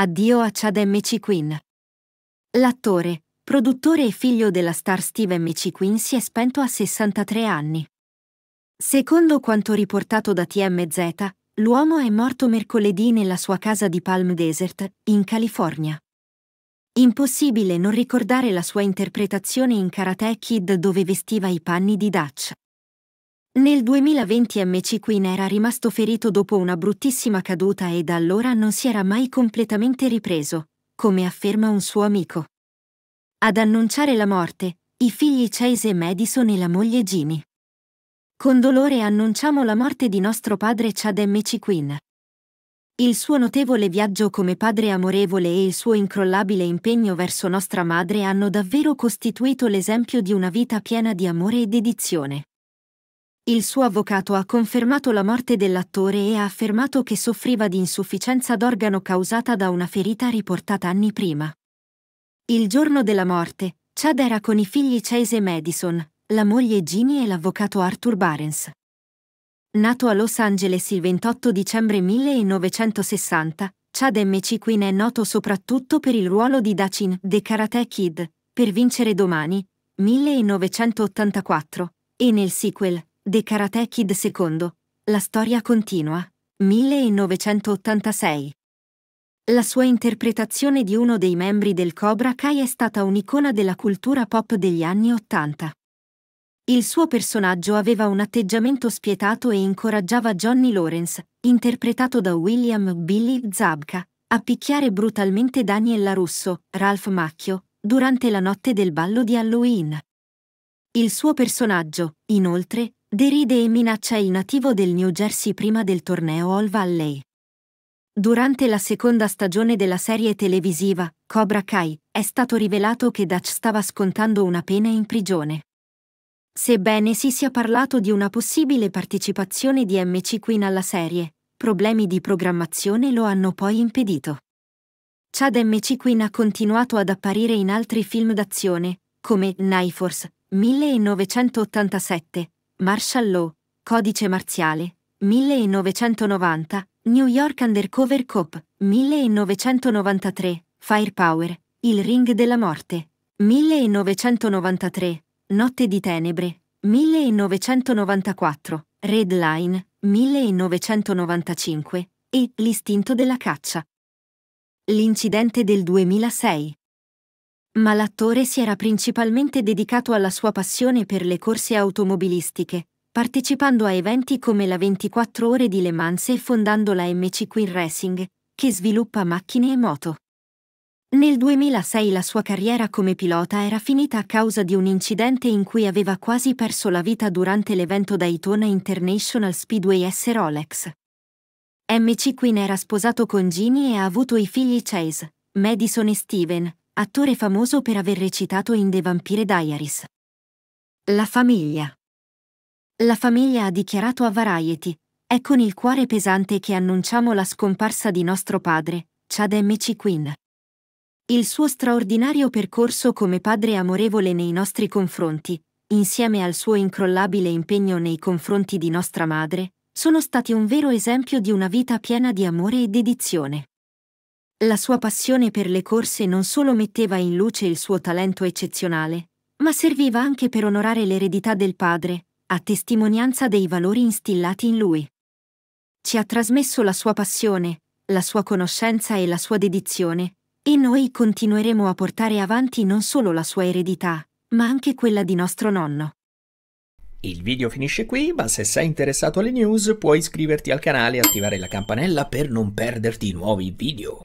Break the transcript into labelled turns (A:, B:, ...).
A: Addio a Chad MC Queen. L'attore, produttore e figlio della star Steve MC Queen si è spento a 63 anni. Secondo quanto riportato da TMZ, l'uomo è morto mercoledì nella sua casa di Palm Desert, in California. Impossibile non ricordare la sua interpretazione in Karate Kid dove vestiva i panni di Dutch. Nel 2020 MC Queen era rimasto ferito dopo una bruttissima caduta e da allora non si era mai completamente ripreso, come afferma un suo amico. Ad annunciare la morte, i figli Chase e Madison e la moglie Jimmy. Con dolore annunciamo la morte di nostro padre Chad MC Queen. Il suo notevole viaggio come padre amorevole e il suo incrollabile impegno verso nostra madre hanno davvero costituito l'esempio di una vita piena di amore e dedizione. Il suo avvocato ha confermato la morte dell'attore e ha affermato che soffriva di insufficienza d'organo causata da una ferita riportata anni prima. Il giorno della morte, Chad era con i figli Chase e Madison, la moglie Ginny e l'avvocato Arthur Barnes. Nato a Los Angeles il 28 dicembre 1960, Chad MC Quinn è noto soprattutto per il ruolo di Dacin, The Karate Kid, per vincere domani, 1984, e nel sequel, The Karate Kid II. La storia continua. 1986. La sua interpretazione di uno dei membri del Cobra Kai è stata un'icona della cultura pop degli anni Ottanta. Il suo personaggio aveva un atteggiamento spietato e incoraggiava Johnny Lawrence, interpretato da William Billy Zabka, a picchiare brutalmente Daniela Russo, Ralph Macchio, durante la notte del ballo di Halloween. Il suo personaggio, inoltre, Deride e minaccia il nativo del New Jersey prima del torneo All Valley. Durante la seconda stagione della serie televisiva, Cobra Kai, è stato rivelato che Dutch stava scontando una pena in prigione. Sebbene si sia parlato di una possibile partecipazione di MC Queen alla serie, problemi di programmazione lo hanno poi impedito. Chad MC Queen ha continuato ad apparire in altri film d'azione, come Force, 1987, Martial Law, Codice Marziale, 1990, New York Undercover Cop, 1993, Firepower, Il Ring della Morte, 1993, Notte di Tenebre, 1994, Red Line, 1995, e L'istinto della caccia. L'incidente del 2006 ma l'attore si era principalmente dedicato alla sua passione per le corse automobilistiche, partecipando a eventi come la 24 ore di Le Mans e fondando la MC Queen Racing, che sviluppa macchine e moto. Nel 2006 la sua carriera come pilota era finita a causa di un incidente in cui aveva quasi perso la vita durante l'evento Daytona International Speedway S Rolex. MC Queen era sposato con Ginny e ha avuto i figli Chase, Madison e Steven, attore famoso per aver recitato in The Vampire Diaries. La famiglia. La famiglia ha dichiarato a Variety, è con il cuore pesante che annunciamo la scomparsa di nostro padre, Chad M.C. Quinn. Il suo straordinario percorso come padre amorevole nei nostri confronti, insieme al suo incrollabile impegno nei confronti di nostra madre, sono stati un vero esempio di una vita piena di amore e dedizione. La sua passione per le corse non solo metteva in luce il suo talento eccezionale, ma serviva anche per onorare l'eredità del padre, a testimonianza dei valori instillati in lui. Ci ha trasmesso la sua passione, la sua conoscenza e la sua dedizione, e noi continueremo a portare avanti non solo la sua eredità, ma anche quella di nostro nonno. Il video finisce qui, ma se sei interessato alle news puoi iscriverti al canale e attivare la campanella per non perderti i nuovi video.